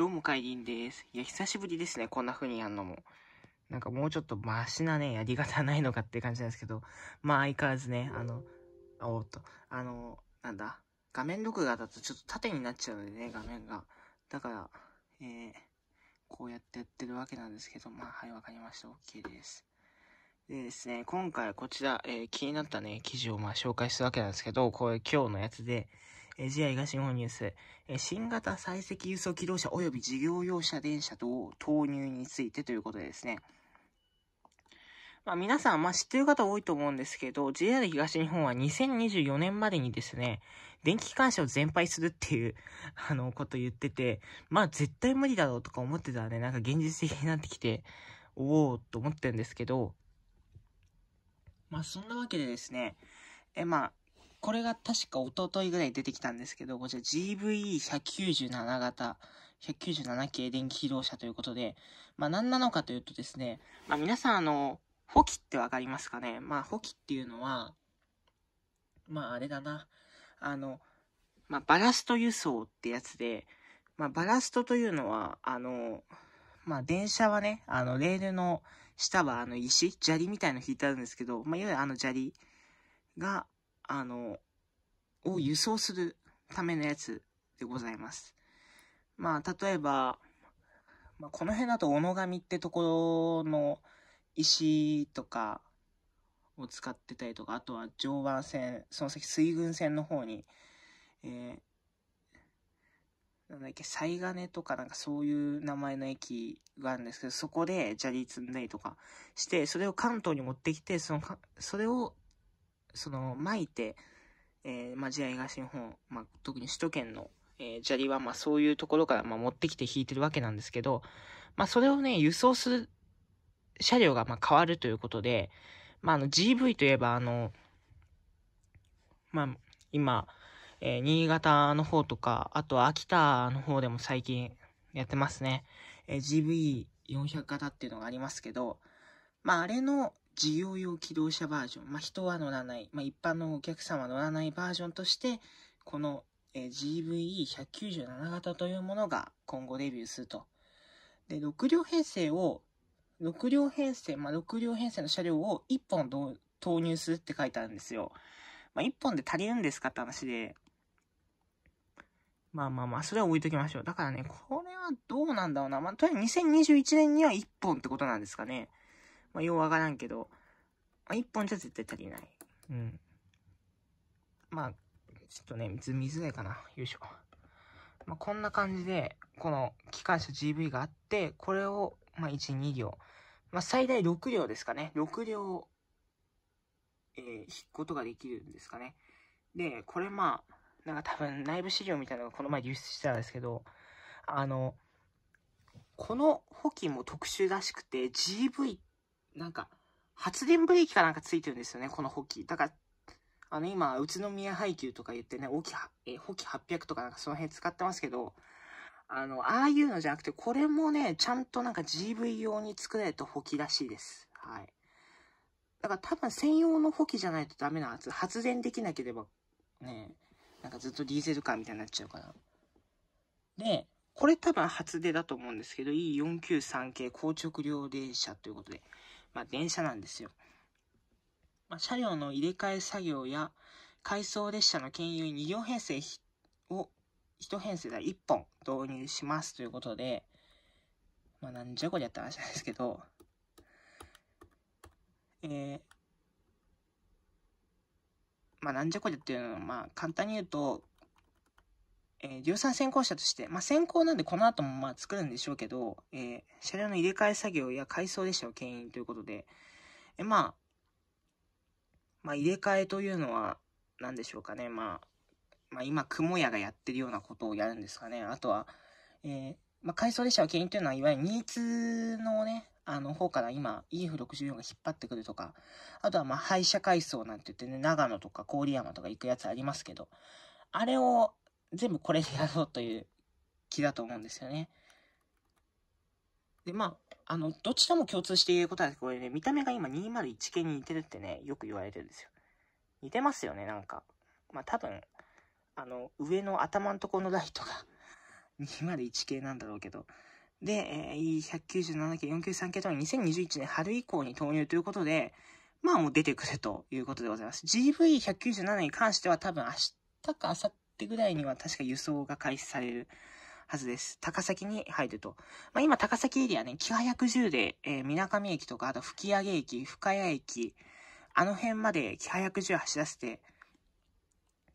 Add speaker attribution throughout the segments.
Speaker 1: どうもカイリンです。いや、久しぶりですね、こんな風にやんのも。なんかもうちょっとマシなね、やり方ないのかって感じなんですけど、まあ相変わらずね、あの、おっと、あの、なんだ、画面録画だとちょっと縦になっちゃうのでね、画面が。だから、えー、こうやってやってるわけなんですけど、まあ、はい、わかりました。OK です。でですね、今回こちら、えー、気になったね、記事をまあ紹介するわけなんですけど、これ今日のやつで、えー、JR 東日本ニュース、えー、新型採石輸送機動車及び事業用車電車等投入についてということでですね。まあ、皆さん、まあ、知ってる方多いと思うんですけど、JR 東日本は2024年までにですね、電気機関車を全廃するっていう、あの、こと言ってて、まあ、絶対無理だろうとか思ってたらね、なんか現実的になってきて、おおと思ってるんですけど、まあ、そんなわけでですね、え、まあ、これが確か一昨日ぐらい出てきたんですけど、こちら GVE197 型、197系電気自動車ということで、まあ何なのかというとですね、まあ皆さんあの、ホキってわかりますかねまあホキっていうのは、まああれだな、あの、まあバラスト輸送ってやつで、まあバラストというのは、あの、まあ電車はね、あのレールの下はあの石、砂利みたいの引いてあるんですけど、まあいわゆるあの砂利が、あの、を輸送するためのやつでございます。まあ、例えば、まあ、この辺だと小野神ってところの石とかを使ってたりとか、あとは常磐線、その先水軍線の方に、えー、なんだっけ、サイとかなんかそういう名前の駅があるんですけど、そこで砂利積んだりとかして、それを関東に持ってきて、そのか、それをその、巻いて、えー、まあ、JR 東日本、まあ、特に首都圏の、えー、砂利は、まあ、そういうところから、まあ、持ってきて引いてるわけなんですけど、まあ、それをね、輸送する車両が、まあ、変わるということで、まあ、あの、GV といえば、あの、まあ、今、えー、新潟の方とか、あと秋田の方でも最近やってますね。えー、GV400 型っていうのがありますけど、まあ、あれの事業用気動車バージョン、まあ、人は乗らない、まあ、一般のお客様は乗らないバージョンとして、この、え GVE197 型というものが今後デビューすると。で、6両編成を、6両編成、まあ、6両編成の車両を1本投入するって書いてあるんですよ。まあ、1本で足りるんですかって話で、まあまあまあ、それは置いときましょう。だからね、これはどうなんだろうな。まあ、とりあえず2021年には1本ってことなんですかね。まあ、ようわからんけど、まあ、1本じゃ絶対足りない。うん。まあ、ちょっとね、水見づらいかな。よいしょ。まあ、こんな感じで、この機関車 GV があって、これを、まあ、1、2両。まあ、最大6両ですかね。6両、えー、引くことができるんですかね。で、これまあ、なんか多分内部資料みたいなのがこの前流出したんですけど、あの、この補機も特殊らしくて、GV っなんか、発電ブレーキかなんかついてるんですよね、このホッキー。だから、あの、今、宇都宮配給とか言ってね、大き、え、ホッキー800とかなんかその辺使ってますけど、あの、ああいうのじゃなくて、これもね、ちゃんとなんか GV 用に作られたホキらしいです。はい。だから多分専用のホキじゃないとダメなはず。発電できなければ、ね、なんかずっとディーゼルカーみたいになっちゃうから。で、これ多分初出だと思うんですけど、E493 系硬直量電車ということで。まあ、電車なんですよ。まあ、車両の入れ替え作業や、回送列車の兼有2両編成を1編成で1本導入しますということで、まあ、なんじゃこりゃって話なんですけど、えー、まあ、なんじゃこりゃっていうのは、まあ、簡単に言うと、えー、1先行車として、まあ、先行なんでこの後もまあ作るんでしょうけど、えー、車両の入れ替え作業や改装列車を牽引ということで、えー、まあ、まあ、入れ替えというのは何でしょうかね。まあ、まあ、今、雲屋がやってるようなことをやるんですかね。あとは、えー、まあ、回送列車を牽引というのは、いわゆるニーツのね、あの方から今、EF64 が引っ張ってくるとか、あとは、まあ、廃車回送なんて言ってね、長野とか郡山とか行くやつありますけど、あれを、全部これでやろうという気だと思うんですよね。で、まあ、あの、どちらも共通して言ることは、これね、見た目が今201系に似てるってね、よく言われてるんですよ。似てますよね、なんか。まあ、多分、あの、上の頭のとこのライトが201 系なんだろうけど。で、えー、197系、493系とは2021年春以降に投入ということで、まあもう出てくるということでございます。GV197 に関しては多分明日か明後ってぐらいには確か輸送が開始されるはずです。高崎に入ると。まあ、今、高崎エリアね、木ハ110で、えー、水上駅とか、あと吹上駅、深谷駅、あの辺まで木ハ110走らせて、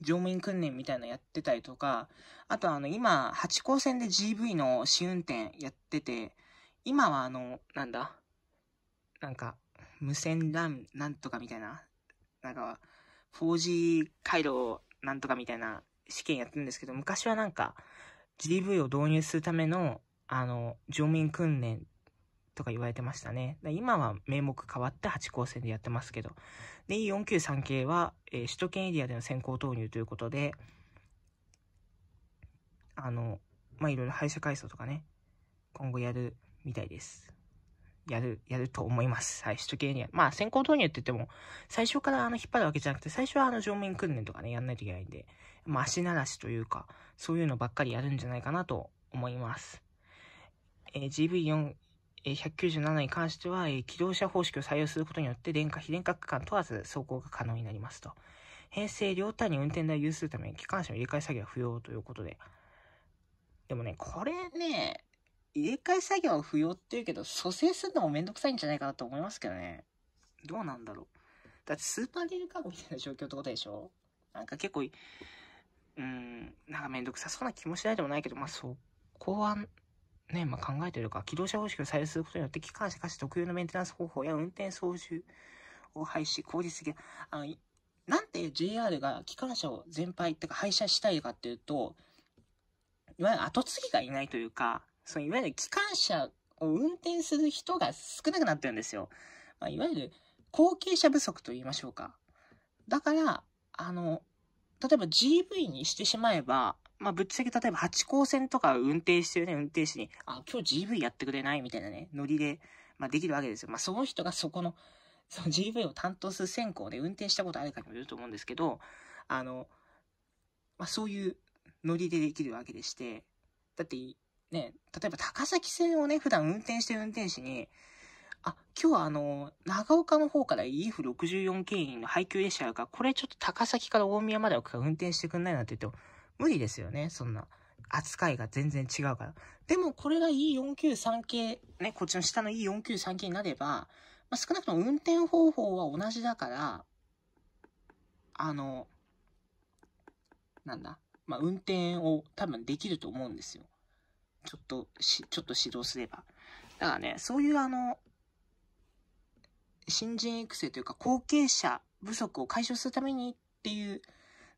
Speaker 1: 乗務員訓練みたいなのやってたりとか、あとあの、今、八高線で GV の試運転やってて、今はあの、なんだ、なんか、無線ランなんとかみたいな、なんか、4G 回路なんとかみたいな試験やっるんですけど、昔はなんか GDV を導入するための、あの、乗務員訓練とか言われてましたね。今は名目変わって8高専でやってますけど。で、E493 系は、えー、首都圏エリアでの先行投入ということで、あの、まあ、いろいろ廃車改装とかね、今後やるみたいです。やる、やると思います。はい、首都圏には。まあ、先行導入って言っても、最初からあの、引っ張るわけじゃなくて、最初はあの、乗務員訓練とかね、やんないといけないんで、まあ、足慣らしというか、そういうのばっかりやるんじゃないかなと思います。えー、GV4、えー、197に関しては、えー、起動車方式を採用することによって、電化、非電化区間問わず走行が可能になりますと。編成両端に運転台を有するために、機関車の入れ替え作業は不要ということで。でもね、これね、入れ替え作業は不要って言うけど、蘇生するのもめんどくさいんじゃないかなと思いますけどね。どうなんだろう。だってスーパーゲールカーブみたいな状況ってことでしょなんか結構、うん、なんかめんどくさそうな気もしないでもないけど、まあそこは、ね、まあ考えてるか、機動車方式を採用することによって、機関車かし特有のメンテナンス方法や運転操縦を廃止、効率的あの、なんで JR が機関車を全廃、ってか廃車したいかっていうと、いわゆる後継ぎがいないというか、そのいわゆる機関車を運転する人が少なくなってるんですよ。まあ、いわゆる後継者不足と言いましょうか。だから、あの、例えば GV にしてしまえば、まあ、ぶっちゃけ例えば八高線とか運転してるね、運転手に、あ、今日 GV やってくれないみたいなね、ノリで、まあ、できるわけですよ。まあ、その人がそこの、その GV を担当する線香で運転したことあるかにもよると思うんですけど、あの、まあ、そういうノリでできるわけでして、だって、ね、例えば高崎線をね、普段運転してる運転士に、あ、今日はあの、長岡の方から EF64 経由の配給列車が、これちょっと高崎から大宮までくら運転してくんないなんて言っても、無理ですよね、そんな。扱いが全然違うから。でもこれが E493 系、ね、こっちの下の E493 系になれば、まあ、少なくとも運転方法は同じだから、あの、なんだ、まあ、運転を多分できると思うんですよ。ちょっとし、ちょっと指導すれば。だからね、そういうあの、新人育成というか後継者不足を解消するためにっていう、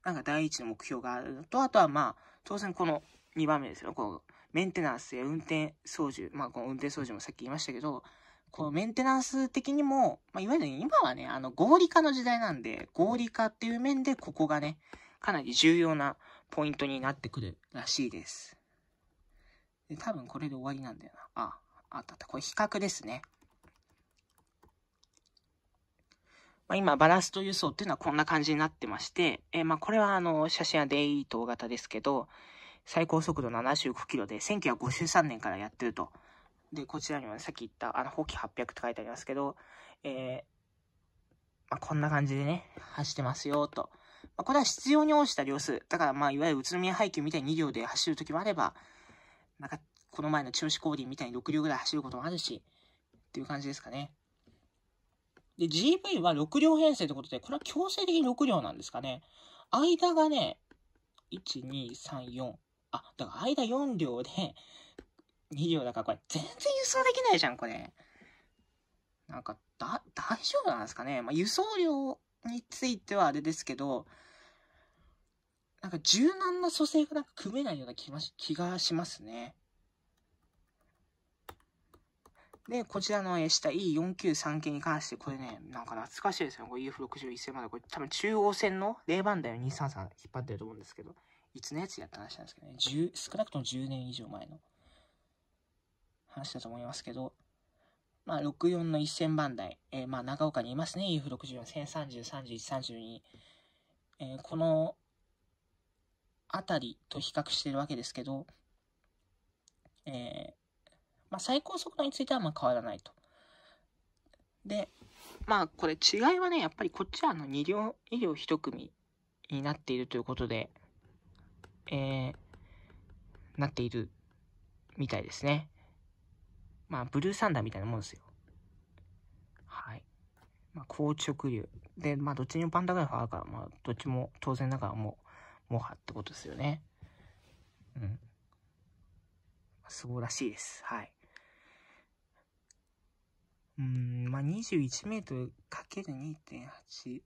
Speaker 1: なんか第一の目標があるのと、あとはまあ、当然この2番目ですよ。こう、メンテナンスや運転操縦。まあ、この運転操縦もさっき言いましたけど、このメンテナンス的にも、まあ、いわゆる今はね、あの、合理化の時代なんで、合理化っていう面でここがね、かなり重要なポイントになってくるらしいです。で、多分これで終わりなんだよな。あ、あったあった。これ比較ですね。まあ、今、バラスト輸送っていうのはこんな感じになってまして、えー、まあこれはあの、写真はデイト型ですけど、最高速度75キロで、1953年からやってると。で、こちらには、さっき言った、あの、放棄800って書いてありますけど、えー、まあ、こんな感じでね、走ってますよ、と。まあ、これは必要に応じた量数。だから、まあ、いわゆる宇都宮配球みたいに2両で走るときもあれば、まあ、この前の中止工林みたいに6両ぐらい走ることもあるし、っていう感じですかね。で、GV は6両編成ってことで、これは強制的に6両なんですかね。間がね、1、2、3、4。あ、だから間4両で、2両だからこれ、全然輸送できないじゃん、これ。なんか、だ、大丈夫なんですかね。まあ、輸送量についてはあれですけど、なんか柔軟な蘇生がなんか組めないような気がしますね。で、こちらの下 E493 系に関して、これね、なんか懐かしいですよ。これ f 6 1 0まで、これ多分中央線の0番台の233引っ張ってると思うんですけど、いつのやつやった話なんですけどね、少なくとも10年以上前の話だと思いますけど、まあ、64の1000番台、えー、まあ、長岡にいますね、EF64、1030、31、32。えー、このあたりと比較してるわけですけど、えー、まあ、最高速度についてはま変わらないと。で、まあこれ違いはね、やっぱりこっちはあの2両、医療1組になっているということで、えー、なっているみたいですね。まあブルーサンダーみたいなもんですよ。はい。まあ硬直流。で、まあどっちにもパンダグラフあるから、まあどっちも当然ながらもうもはってことですよね。うん。すごらしいです。はい。うん、まあ、21メートルかける2.8。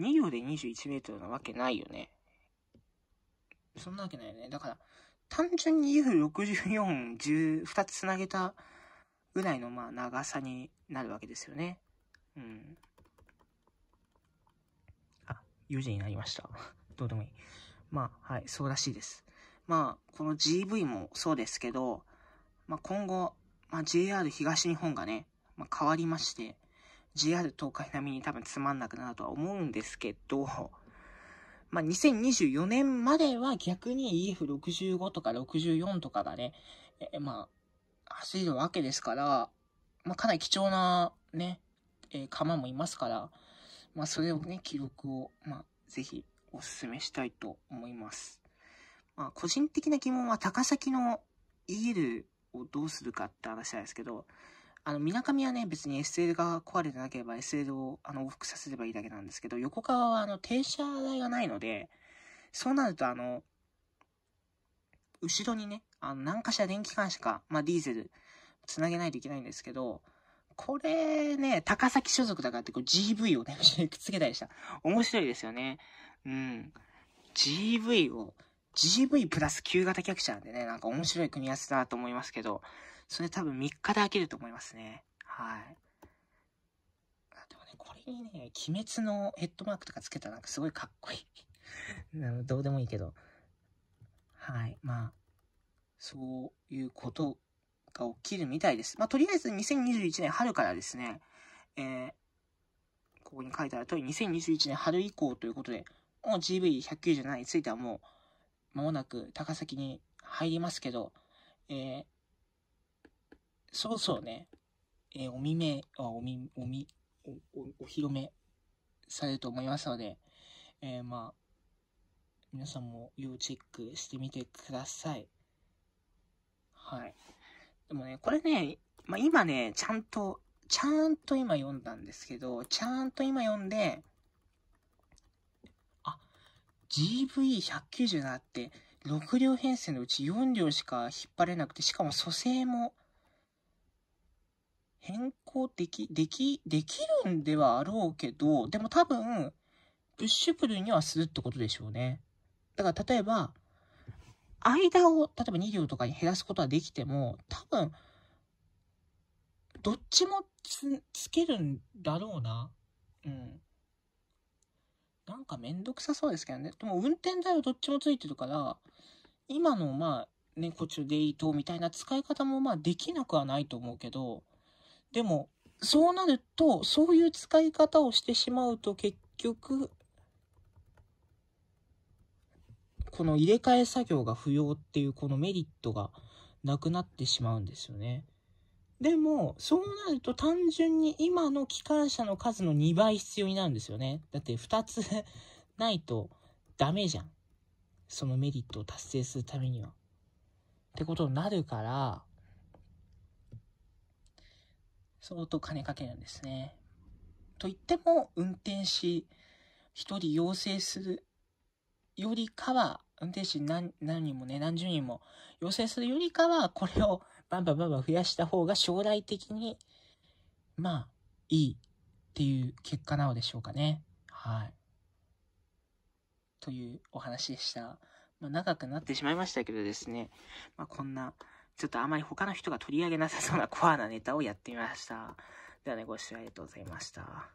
Speaker 1: 2秒で21メートルなわけないよね。そんなわけないよね。だから、単純に F64、10、2つつなげたぐらいの、まあ、長さになるわけですよね。うん。4時になりました。どうでもいい。まあ、はい、そうらしいです。まあ、この GV もそうですけど、まあ今後、まあ、JR 東日本がね、まあ、変わりまして、JR 東海並みに多分つまんなくなるとは思うんですけど、まあ、2024年までは逆に EF65 とか64とかがね、えまあ、走るわけですから、まあ、かなり貴重なね、えー、釜もいますから、まあ、それをね、記録を、まあ、ぜひお勧めしたいと思います。まあ、個人的な疑問は高崎の EL をどうするかって話なんですけど、あの、水上はね、別に SL が壊れてなければ SL をあの往復させればいいだけなんですけど、横側はあの停車台がないので、そうなるとあの、後ろにね、あの、何かしら電気管しか、まあ、ディーゼル、つなげないといけないんですけど、これね、高崎所属だからってこう GV をね、く っつけたりした。面白いですよね。うん。GV を、GV プラス旧型客車なんでね、なんか面白い組み合わせだと思いますけど、それ多分3日で飽きると思いますね。はい。でもね、これにね、鬼滅のヘッドマークとかつけたらなんかすごいかっこいい。どうでもいいけど。はい。まあ、そういうことが起きるみたいです。まあ、とりあえず2021年春からですね、えー、ここに書いてある通り2021年春以降ということで、もう GV197 についてはもう、間もなく高崎に入りますけど、えー、そろそろね、えー、お見目、あ、おみ、おみ、お、お、お披露目されると思いますので、えー、まあ、皆さんも要チェックしてみてください。はい。でもね、これね、まあ、今ね、ちゃんと、ちゃんと今読んだんですけど、ちゃんと今読んで、あ、g v 1 9 7って、6両編成のうち4両しか引っ張れなくて、しかも蘇生も、変更でき、でき、できるんではあろうけど、でも多分、プッシュプルにはするってことでしょうね。だから例えば、間を、例えば2行とかに減らすことはできても、多分、どっちもつ、つけるんだろうな。うん。なんかめんどくさそうですけどね。でも運転台はどっちもついてるから、今のまあ、ね、こっちのデイトみたいな使い方もまあできなくはないと思うけど、でも、そうなると、そういう使い方をしてしまうと結局、この入れ替え作業が不要っていうこのメリットがなくなってしまうんですよね。でも、そうなると単純に今の機関車の数の2倍必要になるんですよね。だって2つ ないとダメじゃん。そのメリットを達成するためには。ってことになるから、相当金かけるんですね。と言っても、運転士、1人養成するよりかは、運転手何何人もね、何十人も要請するよりかは、これをバンバンバンバン増やした方が将来的に、まあ、いいっていう結果なのでしょうかね。はい。というお話でした。まあ、長くなってしまいましたけどですね、まあ、こんな、ちょっとあまり他の人が取り上げなさそうなコアなネタをやってみました。ではね、ご視聴ありがとうございました。